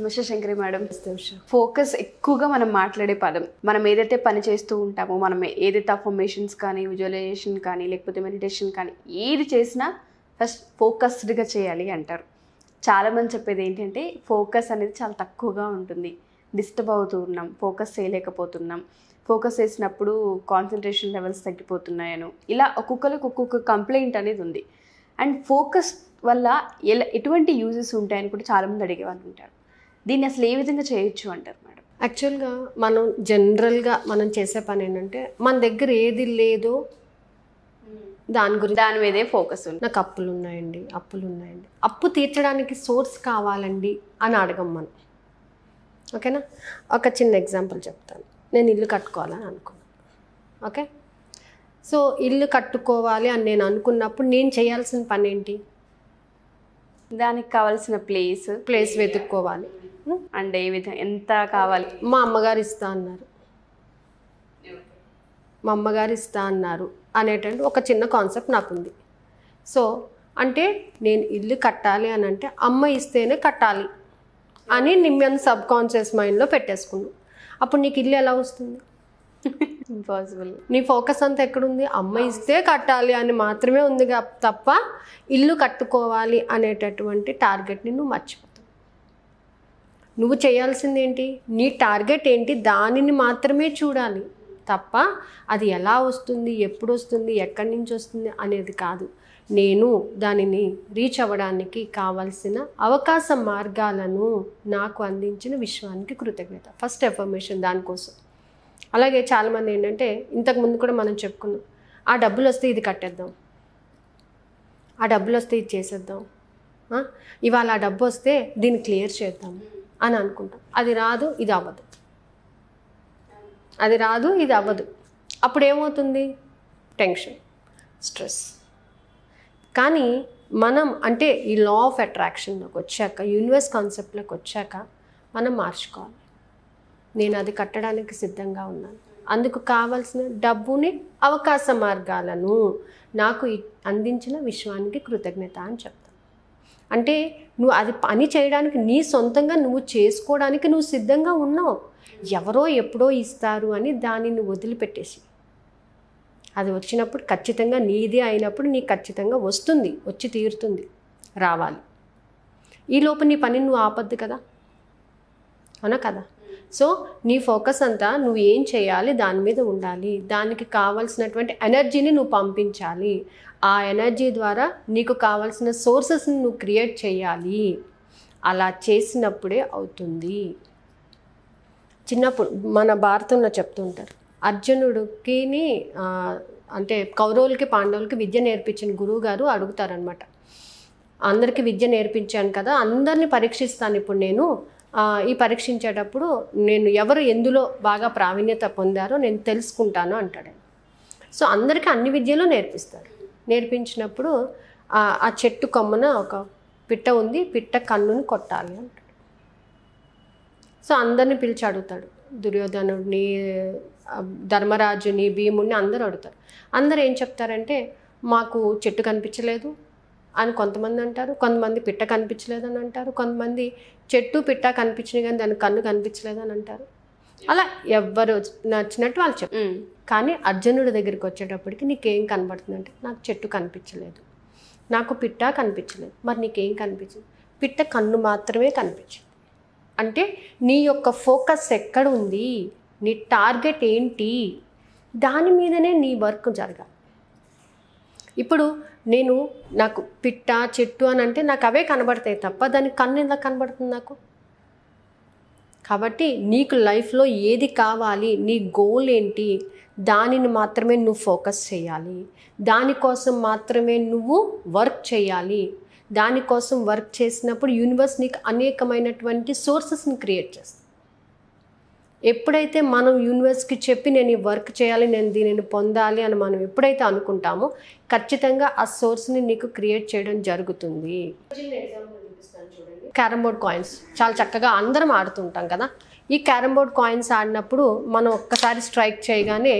నమస్తే Shankari madam focus ఎక్కువగా మనం మాట్లాడే పదం మనం ఏదైతే పని చేస్తూ ఉంటామో మనం ఏదైతే అఫర్మేషన్స్ కానీ విజువలైజేషన్ కానీ లేకపోతే మెడిటేషన్ కానీ ఏది చేసినా ఫస్ట్ ఫోకస్డ్గా చేయాలి అంటారు చాలామంది చెప్పేది ఏంటంటే ఫోకస్ అనేది చాలా తక్కువగా ఉంటుంది డిస్టర్బ్ అవుతూ ఉన్నాం ఫోకస్ చేయలేకపోతున్నాం ఫోకస్ చేసినప్పుడు కాన్సన్ట్రేషన్ లెవెల్స్ తగ్గిపోతున్నాయను ఇలా ఒక్కొక్కరికి ఒక్కొక్క కంప్లైంట్ అనేది ఉంది అండ్ ఫోకస్ వల్ల ఎలా ఎటువంటి యూజెస్ ఉంటాయని కూడా చాలామంది అడిగేవాళ్ళు ఉంటారు దీన్ని అసలు ఏ విధంగా చేయొచ్చు అంటారు మేడం యాక్చువల్గా మనం జనరల్గా మనం చేసే పని ఏంటంటే మన దగ్గర ఏది లేదో దాని గురించి దాని మీదే ఫోకస్ ఉంది నాకు అప్పులు ఉన్నాయండి అప్పులు ఉన్నాయండి అప్పు తీర్చడానికి సోర్స్ కావాలండి అని అడగం మనం ఓకేనా ఒక చిన్న ఎగ్జాంపుల్ చెప్తాను నేను ఇల్లు కట్టుకోవాలని అనుకున్నాను ఓకే సో ఇల్లు కట్టుకోవాలి అని నేను అనుకున్నప్పుడు నేను చేయాల్సిన పని ఏంటి దానికి కావాల్సిన ప్లేస్ ప్లేస్ వెతుక్కోవాలి అండ్ ఏ విధంగా ఎంత కావాలి మా అమ్మగారు ఇస్తా అన్నారు మా అమ్మగారు ఇస్తా అన్నారు అనేటువంటి ఒక చిన్న కాన్సెప్ట్ నాకుంది సో అంటే నేను ఇల్లు కట్టాలి అని అంటే అమ్మ ఇస్తేనే కట్టాలి అని నిమ్మ సబ్ కాన్షియస్ మైండ్లో పెట్టేసుకున్నాను అప్పుడు నీకు ఇల్లు ఎలా వస్తుంది ఇంపాసిబుల్ నీ ఫోకస్ అంతా ఎక్కడుంది అమ్మ ఇస్తే కట్టాలి అని మాత్రమే ఉంది తప్ప ఇల్లు కట్టుకోవాలి అనేటటువంటి టార్గెట్ని నువ్వు మర్చిపో నువ్వు చేయాల్సింది ఏంటి నీ టార్గెట్ ఏంటి దానిని మాత్రమే చూడాలి తప్ప అది ఎలా వస్తుంది ఎప్పుడు వస్తుంది ఎక్కడి నుంచి వస్తుంది అనేది కాదు నేను దానిని రీచ్ అవ్వడానికి కావలసిన అవకాశ మార్గాలను నాకు అందించిన విశ్వానికి కృతజ్ఞత ఫస్ట్ ఎఫర్మేషన్ దానికోసం అలాగే చాలామంది ఏంటంటే ఇంతకుముందు కూడా మనం చెప్పుకున్నాం ఆ డబ్బులు వస్తే ఇది కట్టేద్దాం ఆ డబ్బులు వస్తే ఇది చేసేద్దాం ఇవాళ ఆ డబ్బు వస్తే దీన్ని క్లియర్ చేద్దాం అని అనుకుంటాం అది రాదు ఇది అవ్వదు అది రాదు ఇది అవ్వదు అప్పుడు ఏమవుతుంది టెన్షన్ స్ట్రెస్ కానీ మనం అంటే ఈ లా ఆఫ్ అట్రాక్షన్లోకి వచ్చాక యూనివర్స్ కాన్సెప్ట్లోకి వచ్చాక మనం మార్చుకోవాలి నేను అది కట్టడానికి సిద్ధంగా ఉన్నాను అందుకు కావాల్సిన డబ్బుని అవకాశ మార్గాలను నాకు అందించిన విశ్వానికి కృతజ్ఞత అని చెప్పాను అంటే నువ్వు అది పని చేయడానికి నీ సొంతంగా నువ్వు చేసుకోవడానికి నువ్వు సిద్ధంగా ఉన్నావు ఎవరో ఎప్పుడో ఇస్తారు అని దానిని వదిలిపెట్టేసి అది వచ్చినప్పుడు ఖచ్చితంగా నీది అయినప్పుడు నీకు ఖచ్చితంగా వస్తుంది వచ్చి తీరుతుంది రావాలి ఈలోపు నీ పని నువ్వు ఆపద్దు కదా అవునా కదా సో నీ ఫోకస్ అంతా నువ్వు ఏం చేయాలి దాని మీద ఉండాలి దానికి కావాల్సినటువంటి ఎనర్జీని నువ్వు పంపించాలి ఆ ఎనర్జీ ద్వారా నీకు కావాల్సిన సోర్సెస్ని నువ్వు క్రియేట్ చేయాలి అలా చేసినప్పుడే అవుతుంది చిన్నప్పుడు మన భారతంలో చెప్తుంటారు అర్జునుడికి అంటే కౌరవులకి పాండవులకి విద్య నేర్పించిన గురువు గారు అడుగుతారనమాట అందరికీ విద్య నేర్పించాను కదా అందరిని పరీక్షిస్తాను ఇప్పుడు నేను ఈ పరీక్షించేటప్పుడు నేను ఎవరు ఎందులో బాగా ప్రావీణ్యత పొందారో నేను తెలుసుకుంటాను అంటాడు సో అందరికీ అన్ని విద్యలు నేర్పిస్తారు నేర్పించినప్పుడు ఆ చెట్టు కొమ్మన ఒక పిట్ట ఉంది పిట్ట కన్నుని కొట్టాలి అంటాడు సో అందరిని పిలిచి అడుగుతాడు దుర్యోధనుడిని ధర్మరాజుని భీముడిని అందరూ అడుగుతారు అందరూ ఏం చెప్తారంటే మాకు చెట్టు కనిపించలేదు అని కొంతమంది అంటారు కొంతమంది పిట్ట కనిపించలేదని అంటారు కొంతమంది చెట్టు పిట్ట కనిపించినాయి కానీ దాని కన్ను కనిపించలేదని అంటారు అలా ఎవ్వరు నచ్చినట్టు వాళ్ళు చెప్ కానీ అర్జునుడి దగ్గరికి వచ్చేటప్పటికి నీకేం కనబడుతుందంటే నాకు చెట్టు కనిపించలేదు నాకు పిట్ట కనిపించలేదు మరి నీకేం కనిపించింది పిట్ట కన్ను మాత్రమే కనిపించింది అంటే నీ యొక్క ఫోకస్ ఎక్కడ ఉంది నీ టార్గెట్ ఏంటి దాని మీదనే నీ వర్క్ జరగాలి ఇప్పుడు నేను నాకు పిట్ట చెట్టు అని అంటే నాకు అవే కనబడతాయి తప్ప దానికి కన్ను ఎంత కనబడుతుంది నాకు కాబట్టి నీకు లైఫ్లో ఏది కావాలి నీ గోల్ ఏంటి దానిని మాత్రమే నువ్వు ఫోకస్ చేయాలి దానికోసం మాత్రమే నువ్వు వర్క్ చేయాలి దానికోసం వర్క్ చేసినప్పుడు యూనివర్స్ నీకు అనేకమైనటువంటి సోర్సెస్ని క్రియేట్ చేస్తుంది ఎప్పుడైతే మనం యూనివర్స్కి చెప్పి నేను ఈ వర్క్ చేయాలి నేను దీనిని పొందాలి అని మనం ఎప్పుడైతే అనుకుంటామో ఖచ్చితంగా ఆ సోర్స్ని నీకు క్రియేట్ చేయడం జరుగుతుంది క్యారమ్ బోర్డ్ కాయిన్స్ చాలా చక్కగా అందరం ఆడుతుంటాం కదా ఈ క్యారమ్ బోర్డ్ కాయిన్స్ ఆడినప్పుడు మనం ఒక్కసారి స్ట్రైక్ చేయగానే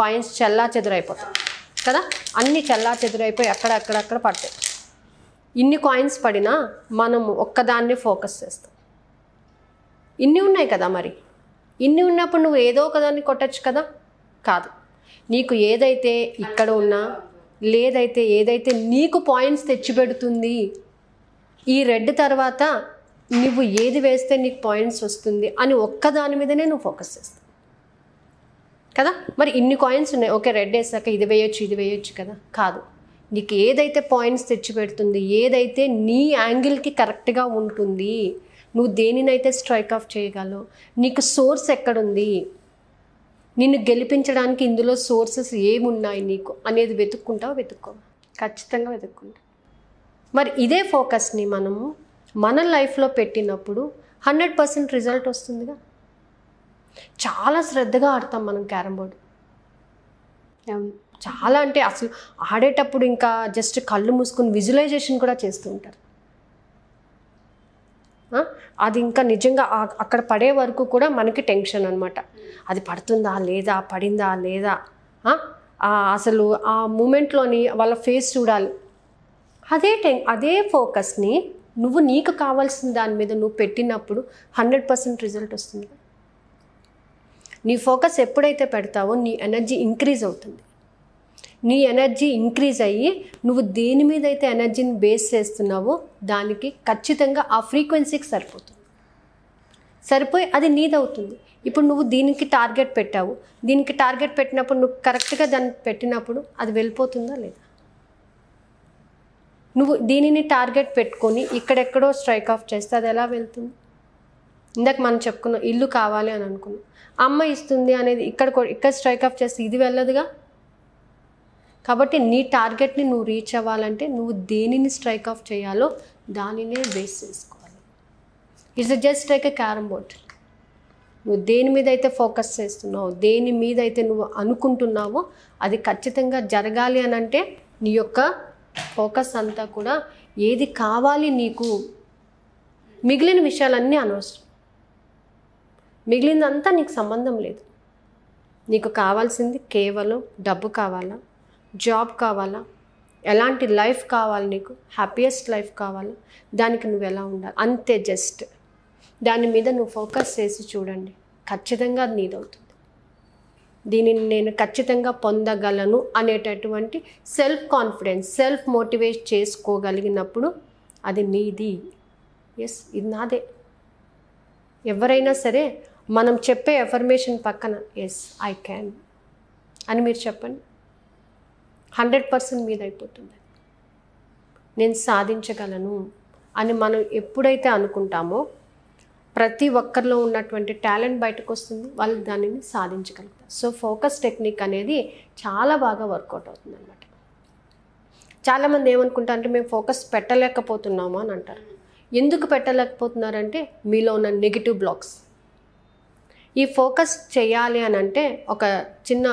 కాయిన్స్ చల్లా చెదురైపోతాయి కదా అన్ని చల్లా చెదురైపోయి అక్కడక్కడక్కడ పడతాయి ఇన్ని కాయిన్స్ పడినా మనం ఒక్కదాన్నే ఫోకస్ చేస్తాం ఇన్ని ఉన్నాయి కదా మరి ఇన్ని ఉన్నప్పుడు నువ్వు ఏదో ఒకదాన్ని కొట్టచ్చు కదా కాదు నీకు ఏదైతే ఇక్కడ ఉన్నా లేదైతే ఏదైతే నీకు పాయింట్స్ తెచ్చిపెడుతుంది ఈ రెడ్ తర్వాత నువ్వు ఏది వేస్తే నీకు పాయింట్స్ వస్తుంది అని ఒక్క దాని మీదనే నువ్వు ఫోకస్ చేస్తావు కదా మరి ఇన్ని కాయిన్స్ ఉన్నాయి ఓకే రెడ్ వేసాక ఇది వేయొచ్చు ఇది వేయొచ్చు కదా కాదు నీకు ఏదైతే పాయింట్స్ తెచ్చిపెడుతుంది ఏదైతే నీ యాంగిల్కి కరెక్ట్గా ఉంటుంది నువ్వు దేనినైతే స్ట్రైక్ ఆఫ్ చేయగలవు నీకు సోర్స్ ఎక్కడుంది నిన్ను గెలిపించడానికి ఇందులో సోర్సెస్ ఏమున్నాయి నీకు అనేది వెతుక్కుంటావు వెతుక్కో ఖచ్చితంగా వెతుక్కుంటా మరి ఇదే ఫోకస్ని మనము మన లైఫ్లో పెట్టినప్పుడు హండ్రెడ్ పర్సెంట్ రిజల్ట్ వస్తుందిగా చాలా శ్రద్ధగా ఆడతాం మనం క్యారమ్ బోర్డు చాలా అంటే అసలు ఆడేటప్పుడు ఇంకా జస్ట్ కళ్ళు మూసుకుని విజువలైజేషన్ కూడా చేస్తూ ఉంటారు అది ఇంకా నిజంగా అక్కడ పడే వరకు కూడా మనకి టెన్షన్ అనమాట అది పడుతుందా లేదా పడిందా లేదా అసలు ఆ మూమెంట్లోని వాళ్ళ ఫేస్ చూడాలి అదే టెన్ అదే ఫోకస్ని నువ్వు నీకు కావాల్సిన దాని మీద నువ్వు పెట్టినప్పుడు హండ్రెడ్ పర్సెంట్ రిజల్ట్ వస్తుంది నీ ఫోకస్ ఎప్పుడైతే పెడతావో నీ ఎనర్జీ ఇంక్రీజ్ అవుతుంది నీ ఎనర్జీ ఇంక్రీజ్ అయ్యి నువ్వు దేని మీద అయితే ఎనర్జీని బేస్ చేస్తున్నావో దానికి ఖచ్చితంగా ఆ ఫ్రీక్వెన్సీకి సరిపోతుంది సరిపోయి అది నీదవుతుంది ఇప్పుడు నువ్వు దీనికి టార్గెట్ పెట్టావు దీనికి టార్గెట్ పెట్టినప్పుడు నువ్వు కరెక్ట్గా దాన్ని పెట్టినప్పుడు అది వెళ్ళిపోతుందా లేదా నువ్వు దీనిని టార్గెట్ పెట్టుకొని ఇక్కడెక్కడో స్ట్రైక్ ఆఫ్ చేస్తే అది ఎలా వెళ్తుంది ఇందాక మనం చెప్పుకున్నాం ఇల్లు కావాలి అని అనుకున్నాం అమ్మ ఇస్తుంది అనేది ఇక్కడ ఇక్కడ స్ట్రైక్ ఆఫ్ చేస్తే ఇది వెళ్ళదుగా కాబట్టి నీ టార్గెట్ని నువ్వు రీచ్ అవ్వాలంటే నువ్వు దేనిని స్ట్రైక్ ఆఫ్ చేయాలో దానినే బేస్ చేసుకోవాలి it's just like a carrom board నువ్వు దేని మీద అయితే ఫోకస్ చేస్తున్నావు దేని మీద అయితే నువ్వు అనుకుంటున్నావో అది ఖచ్చితంగా జరగాలి అని అంటే నీ యొక్క ఫోకస్ అంతా కూడా ఏది కావాలి నీకు మిగిలిన విషయాలన్నీ అనవసరం మిగిలిందంతా నీకు సంబంధం లేదు నీకు కావాల్సింది కేవలం డబ్బు కావాలా జాబ్ కావాలా ఎలాంటి లైఫ్ కావాలి నీకు హ్యాపీయెస్ట్ లైఫ్ కావాలా దానికి నువ్వు ఎలా ఉండాలి అంతే జస్ట్ దాని మీద నువ్వు ఫోకస్ చేసి చూడండి ఖచ్చితంగా అది నీదవుతుంది దీనిని నేను ఖచ్చితంగా పొందగలను అనేటటువంటి సెల్ఫ్ కాన్ఫిడెన్స్ సెల్ఫ్ మోటివేట్ చేసుకోగలిగినప్పుడు అది నీది ఎస్ ఇది నాదే ఎవరైనా సరే మనం చెప్పే ఎఫర్మేషన్ పక్కన ఎస్ ఐ క్యాన్ అని మీరు చెప్పండి హండ్రెడ్ పర్సెంట్ మీద అయిపోతుంది నేను సాధించగలను అని మనం ఎప్పుడైతే అనుకుంటామో ప్రతి ఒక్కరిలో ఉన్నటువంటి టాలెంట్ బయటకు వస్తుంది వాళ్ళు దానిని సాధించగలుగుతారు సో ఫోకస్ టెక్నిక్ అనేది చాలా బాగా వర్కౌట్ అవుతుంది అనమాట చాలామంది ఏమనుకుంటారు అంటే మేము ఫోకస్ పెట్టలేకపోతున్నాము అని అంటారు ఎందుకు పెట్టలేకపోతున్నారంటే మీలో ఉన్న నెగిటివ్ బ్లాక్స్ ఈ ఫోకస్ చేయాలి అని అంటే ఒక చిన్న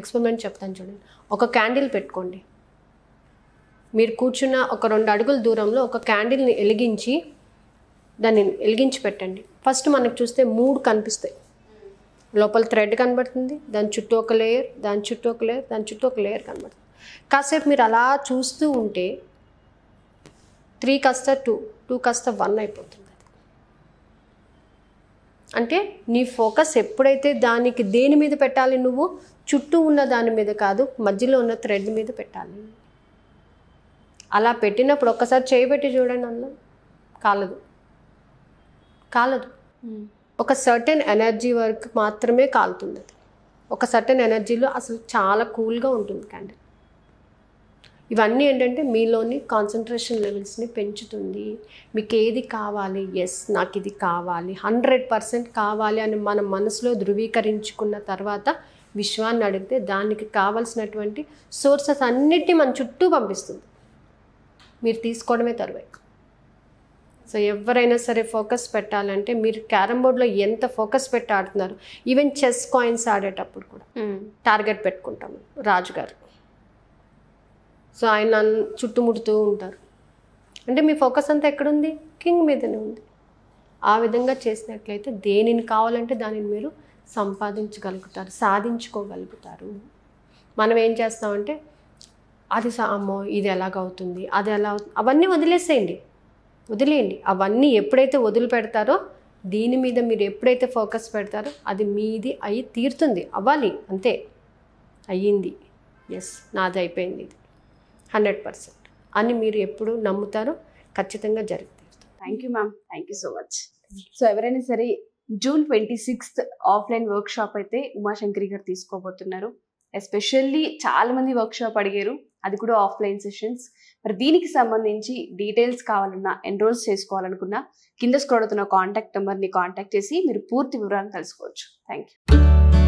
ఎక్స్పెరిమెంట్ చెప్తాను చూడండి ఒక క్యాండిల్ పెట్టుకోండి మీరు కూర్చున్న ఒక రెండు అడుగుల దూరంలో ఒక క్యాండిల్ని వెలిగించి దాన్ని వెలిగించి పెట్టండి ఫస్ట్ మనకు చూస్తే మూడు కనిపిస్తాయి లోపల థ్రెడ్ కనబడుతుంది దాని చుట్టూ ఒక లేయర్ దాని చుట్టూ ఒక లేయర్ దాని చుట్టూ ఒక లేయర్ కనబడుతుంది కాసేపు మీరు అలా చూస్తూ ఉంటే త్రీ కాస్త టూ టూ కాస్త వన్ అయిపోతుంది అంటే నీ ఫోకస్ ఎప్పుడైతే దానికి దేని మీద పెట్టాలి నువ్వు చుట్టూ ఉన్న దాని మీద కాదు మధ్యలో ఉన్న థ్రెడ్ మీద పెట్టాలి అలా పెట్టినప్పుడు ఒక్కసారి చేయబెట్టి చూడండి అందులో కాలదు కాలదు ఒక సర్టెన్ ఎనర్జీ వరకు మాత్రమే కాలుతుంది అది ఒక సర్టెన్ ఎనర్జీలో అసలు చాలా కూల్గా ఉంటుంది క్యాండిల్ ఇవన్నీ ఏంటంటే మీలోని కాన్సన్ట్రేషన్ లెవెల్స్ని పెంచుతుంది మీకు ఏది కావాలి ఎస్ నాకు ఇది కావాలి హండ్రెడ్ పర్సెంట్ కావాలి అని మన మనసులో ధృవీకరించుకున్న తర్వాత విశ్వాన్ని అడిగితే దానికి కావలసినటువంటి సోర్సెస్ అన్నిటినీ మన చుట్టూ పంపిస్తుంది మీరు తీసుకోవడమే తరువాయి సో ఎవరైనా సరే ఫోకస్ పెట్టాలంటే మీరు క్యారమ్ బోర్డ్లో ఎంత ఫోకస్ పెట్టి ఆడుతున్నారు ఈవెన్ చెస్ కాయిన్స్ ఆడేటప్పుడు కూడా టార్గెట్ hmm. పెట్టుకుంటాము రాజుగారు సో ఆయన నన్ను చుట్టుముడుతూ ఉంటారు అంటే మీ ఫోకస్ అంతా ఎక్కడుంది కింగ్ మీదనే ఉంది ఆ విధంగా చేసినట్లయితే దేనిని కావాలంటే దానిని మీరు సంపాదించగలుగుతారు సాధించుకోగలుగుతారు మనం ఏం చేస్తామంటే అది అమ్మో ఇది ఎలాగవుతుంది అది ఎలా అవన్నీ వదిలేసేయండి వదిలేయండి అవన్నీ ఎప్పుడైతే వదిలి పెడతారో దీని మీద మీరు ఎప్పుడైతే ఫోకస్ పెడతారో అది మీది అయి తీరుతుంది అవ్వాలి అంతే అయ్యింది ఎస్ నాది అయిపోయింది ఇది హండ్రెడ్ పర్సెంట్ అని మీరు ఎప్పుడు నమ్ముతారో ఖచ్చితంగా జరిగింది thank you ma'am thank you so much so ఎవరైనా సరే June twenty sixth offline workshop అయితే ఉమాశంకరి గారు తీసుకోబోతున్నారు ఎస్పెషల్లీ చాలామంది వర్క్ షాప్ అడిగారు అది కూడా ఆఫ్లైన్ సెషన్స్ మరి దీనికి సంబంధించి డీటెయిల్స్ కావాలన్నా ఎన్రోల్స్ చేసుకోవాలనుకున్నా కింద స్క్రోడ్ అవుతున్న కాంటాక్ట్ నెంబర్ని కాంటాక్ట్ చేసి మీరు పూర్తి వివరాలను తెలుసుకోవచ్చు థ్యాంక్ యూ